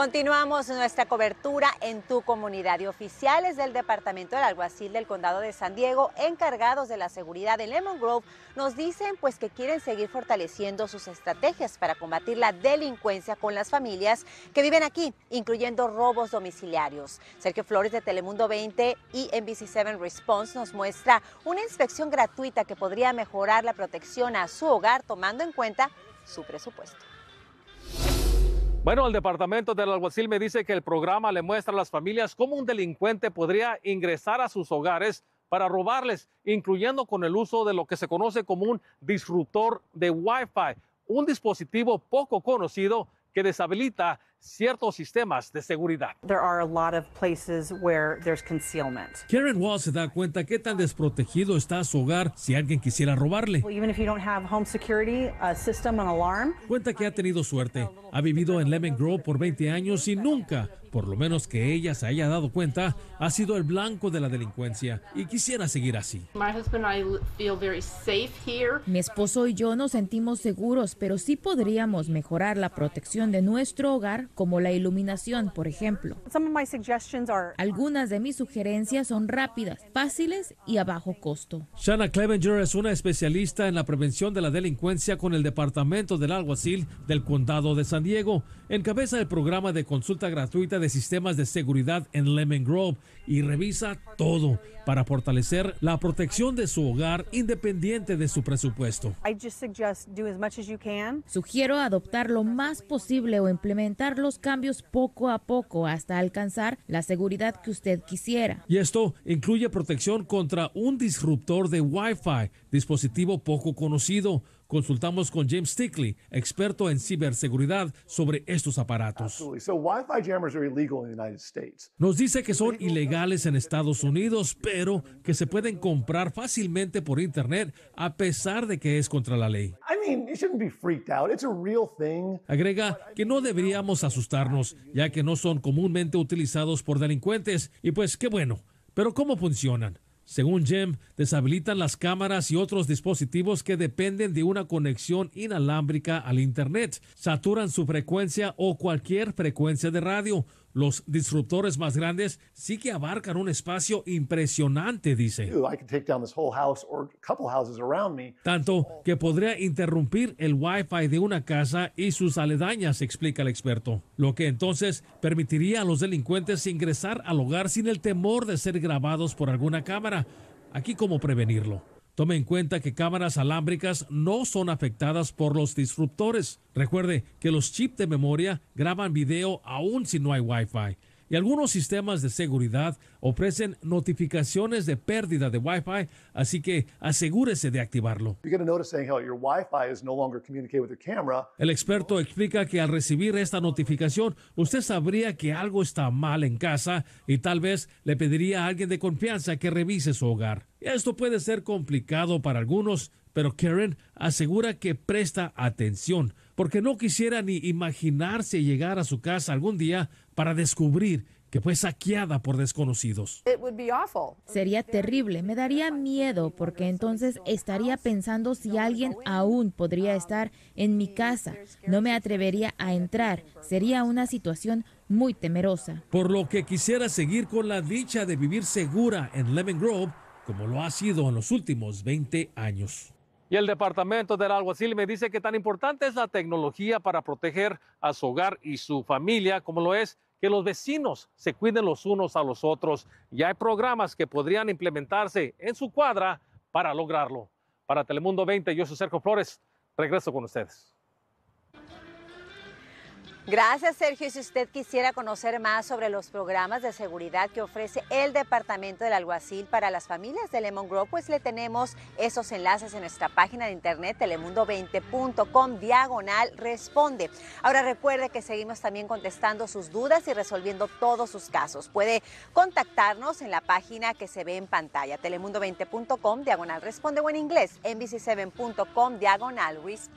Continuamos nuestra cobertura en tu comunidad y oficiales del Departamento del Alguacil del Condado de San Diego, encargados de la seguridad de Lemon Grove, nos dicen pues que quieren seguir fortaleciendo sus estrategias para combatir la delincuencia con las familias que viven aquí, incluyendo robos domiciliarios. Sergio Flores de Telemundo 20 y NBC7 Response nos muestra una inspección gratuita que podría mejorar la protección a su hogar tomando en cuenta su presupuesto. Bueno, el departamento del alguacil me dice que el programa le muestra a las familias cómo un delincuente podría ingresar a sus hogares para robarles, incluyendo con el uso de lo que se conoce como un disruptor de Wi-Fi, un dispositivo poco conocido que deshabilita ciertos sistemas de seguridad. Karen Wall se da cuenta qué tan desprotegido está su hogar si alguien quisiera robarle. Cuenta que ha tenido suerte. Ha vivido en Lemon Grove por 20 años y nunca por lo menos que ella se haya dado cuenta, ha sido el blanco de la delincuencia y quisiera seguir así. Mi esposo y yo nos sentimos seguros, pero sí podríamos mejorar la protección de nuestro hogar, como la iluminación, por ejemplo. Algunas de mis sugerencias son rápidas, fáciles y a bajo costo. Shanna Clevenger es una especialista en la prevención de la delincuencia con el Departamento del Alguacil del Condado de San Diego. Encabeza el programa de consulta gratuita de sistemas de seguridad en Lemon Grove y revisa todo para fortalecer la protección de su hogar independiente de su presupuesto. Sugiero adoptar lo más posible o implementar los cambios poco a poco hasta alcanzar la seguridad que usted quisiera. Y esto incluye protección contra un disruptor de Wi-Fi, dispositivo poco conocido Consultamos con James Stickley, experto en ciberseguridad, sobre estos aparatos. Nos dice que son ilegales en Estados Unidos, pero que se pueden comprar fácilmente por Internet a pesar de que es contra la ley. Agrega que no deberíamos asustarnos, ya que no son comúnmente utilizados por delincuentes, y pues qué bueno. Pero ¿cómo funcionan? Según JEM, deshabilitan las cámaras y otros dispositivos que dependen de una conexión inalámbrica al Internet, saturan su frecuencia o cualquier frecuencia de radio, los disruptores más grandes sí que abarcan un espacio impresionante, dice. Tanto que podría interrumpir el Wi-Fi de una casa y sus aledañas, explica el experto. Lo que entonces permitiría a los delincuentes ingresar al hogar sin el temor de ser grabados por alguna cámara. Aquí cómo prevenirlo. Tome en cuenta que cámaras alámbricas no son afectadas por los disruptores. Recuerde que los chips de memoria graban video aún si no hay Wi-Fi y algunos sistemas de seguridad ofrecen notificaciones de pérdida de Wi-Fi, así que asegúrese de activarlo. El experto explica que al recibir esta notificación, usted sabría que algo está mal en casa y tal vez le pediría a alguien de confianza que revise su hogar. Esto puede ser complicado para algunos, pero Karen asegura que presta atención porque no quisiera ni imaginarse llegar a su casa algún día para descubrir que fue saqueada por desconocidos. Sería terrible, me daría miedo porque entonces estaría pensando si alguien aún podría estar en mi casa. No me atrevería a entrar, sería una situación muy temerosa. Por lo que quisiera seguir con la dicha de vivir segura en Lemon Grove como lo ha sido en los últimos 20 años. Y el departamento del alguacil me dice que tan importante es la tecnología para proteger a su hogar y su familia como lo es que los vecinos se cuiden los unos a los otros. Y hay programas que podrían implementarse en su cuadra para lograrlo. Para Telemundo 20, yo soy Sergio Flores. Regreso con ustedes. Gracias, Sergio. Y si usted quisiera conocer más sobre los programas de seguridad que ofrece el Departamento del Alguacil para las familias de Lemon Grove, pues le tenemos esos enlaces en nuestra página de internet telemundo20.com diagonal responde. Ahora recuerde que seguimos también contestando sus dudas y resolviendo todos sus casos. Puede contactarnos en la página que se ve en pantalla, telemundo20.com diagonal responde o en inglés, nbc7.com diagonal responde.